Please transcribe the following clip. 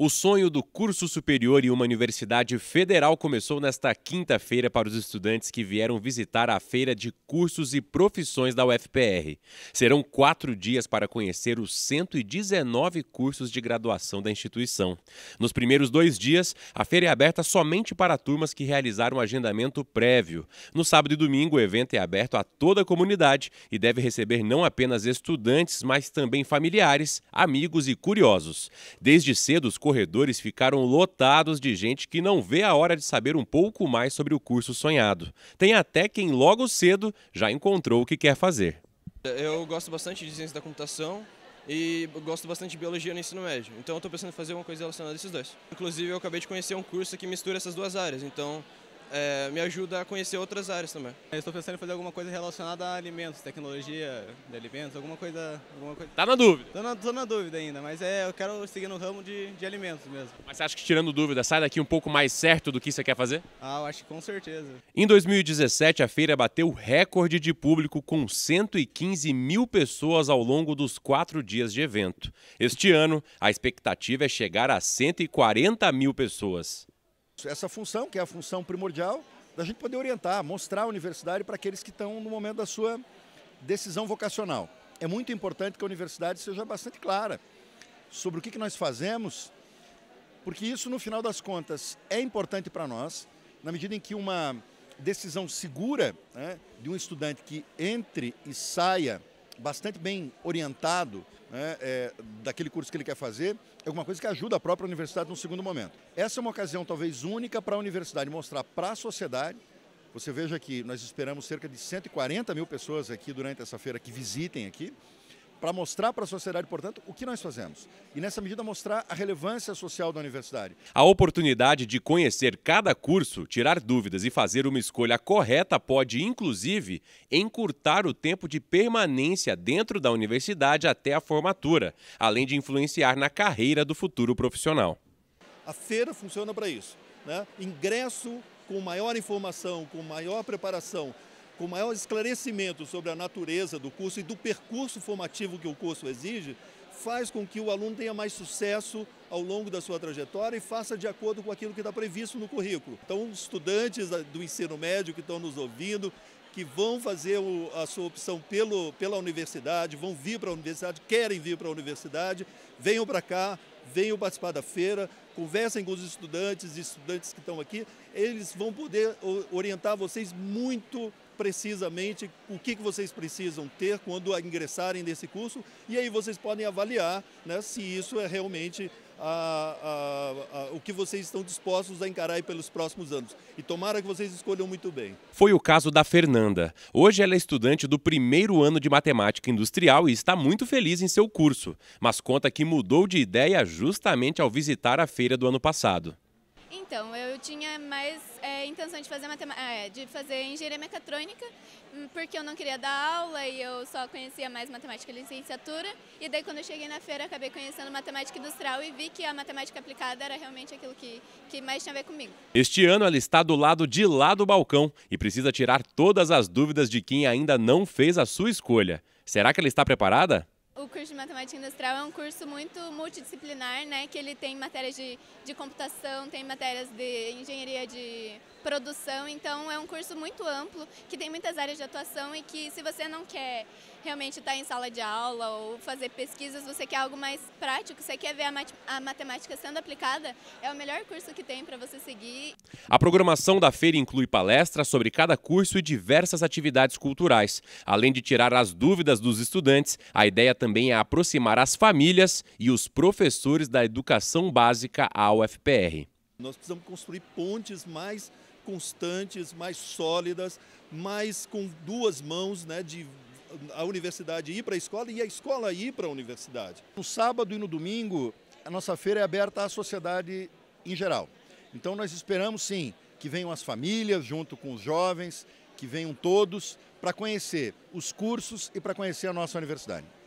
O sonho do curso superior em uma universidade federal começou nesta quinta-feira para os estudantes que vieram visitar a Feira de Cursos e Profissões da UFPR. Serão quatro dias para conhecer os 119 cursos de graduação da instituição. Nos primeiros dois dias, a feira é aberta somente para turmas que realizaram um agendamento prévio. No sábado e domingo, o evento é aberto a toda a comunidade e deve receber não apenas estudantes, mas também familiares, amigos e curiosos. Desde cedo, os corredores ficaram lotados de gente que não vê a hora de saber um pouco mais sobre o curso sonhado. Tem até quem logo cedo já encontrou o que quer fazer. Eu gosto bastante de ciência da computação e gosto bastante de biologia no ensino médio. Então estou pensando em fazer uma coisa relacionada a esses dois. Inclusive eu acabei de conhecer um curso que mistura essas duas áreas, então é, me ajuda a conhecer outras áreas também. É, eu estou pensando em fazer alguma coisa relacionada a alimentos, tecnologia de alimentos, alguma coisa. Alguma coisa. Tá na dúvida? Tô na, tô na dúvida ainda, mas é, eu quero seguir no ramo de, de alimentos mesmo. Mas você acha que tirando dúvida, sai daqui um pouco mais certo do que você quer fazer? Ah, eu acho que com certeza. Em 2017, a feira bateu recorde de público com 115 mil pessoas ao longo dos quatro dias de evento. Este ano, a expectativa é chegar a 140 mil pessoas. Essa função, que é a função primordial, da gente poder orientar, mostrar a universidade para aqueles que estão no momento da sua decisão vocacional. É muito importante que a universidade seja bastante clara sobre o que, que nós fazemos, porque isso, no final das contas, é importante para nós, na medida em que uma decisão segura né, de um estudante que entre e saia bastante bem orientado né, é, daquele curso que ele quer fazer, é alguma coisa que ajuda a própria universidade no segundo momento. Essa é uma ocasião talvez única para a universidade mostrar para a sociedade. Você veja que nós esperamos cerca de 140 mil pessoas aqui durante essa feira que visitem aqui para mostrar para a sociedade, portanto, o que nós fazemos. E nessa medida mostrar a relevância social da universidade. A oportunidade de conhecer cada curso, tirar dúvidas e fazer uma escolha correta pode, inclusive, encurtar o tempo de permanência dentro da universidade até a formatura, além de influenciar na carreira do futuro profissional. A feira funciona para isso. Né? Ingresso com maior informação, com maior preparação com maior esclarecimento sobre a natureza do curso e do percurso formativo que o curso exige, faz com que o aluno tenha mais sucesso ao longo da sua trajetória e faça de acordo com aquilo que está previsto no currículo. Então, estudantes do ensino médio que estão nos ouvindo, que vão fazer a sua opção pelo, pela universidade, vão vir para a universidade, querem vir para a universidade, venham para cá, venham participar da feira, conversem com os estudantes e estudantes que estão aqui, eles vão poder orientar vocês muito precisamente o que, vocês precisam ter quando ingressarem nesse curso e aí vocês podem avaliar né, se isso é realmente a, a, a, o que vocês estão dispostos a encarar pelos próximos anos. E tomara que vocês escolham muito bem. Foi o caso da Fernanda. Hoje ela é estudante do primeiro ano de matemática industrial e está muito feliz em seu curso, mas conta que mudou de ideia justamente ao visitar a feira do ano passado. Então, eu tinha mais é, intenção de fazer, é, de fazer engenharia mecatrônica, hum, porque eu não queria dar aula e eu só conhecia mais matemática e licenciatura. E daí, quando eu cheguei na feira, acabei conhecendo matemática industrial e vi que a matemática aplicada era realmente aquilo que, que mais tinha a ver comigo. Este ano, ela está do lado de lá do balcão e precisa tirar todas as dúvidas de quem ainda não fez a sua escolha. Será que ela está preparada? o curso de Matemática Industrial é um curso muito multidisciplinar, né? Que ele tem matérias de, de computação, tem matérias de engenharia de produção. Então é um curso muito amplo, que tem muitas áreas de atuação e que se você não quer realmente estar em sala de aula ou fazer pesquisas, você quer algo mais prático, você quer ver a, mat a matemática sendo aplicada, é o melhor curso que tem para você seguir. A programação da feira inclui palestras sobre cada curso e diversas atividades culturais. Além de tirar as dúvidas dos estudantes, a ideia também é aproximar as famílias e os professores da educação básica à UFPR. Nós precisamos construir pontes mais constantes, mais sólidas, mais com duas mãos né, de a universidade ir para a escola e a escola ir para a universidade. No sábado e no domingo, a nossa feira é aberta à sociedade em geral. Então nós esperamos sim que venham as famílias junto com os jovens, que venham todos para conhecer os cursos e para conhecer a nossa universidade.